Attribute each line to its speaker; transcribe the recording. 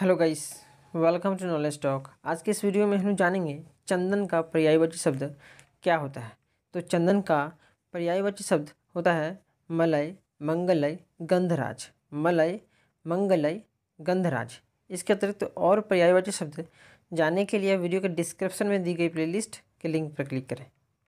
Speaker 1: hello guys welcome to knowledge talk आज के इस वीडियो में हम जानेंगे चंदन का पर्यायवाची शब्द क्या होता है तो चंदन का पर्यायवाची शब्द होता है मलय मंगलय गंधराज मलय मंगलय गंधराज इसके अतिरिक्त तो और पर्यायवाची शब्द जानने के लिए वीडियो के डिस्क्रिप्शन में दी गई प्लेलिस्ट के लिंक पर क्लिक करें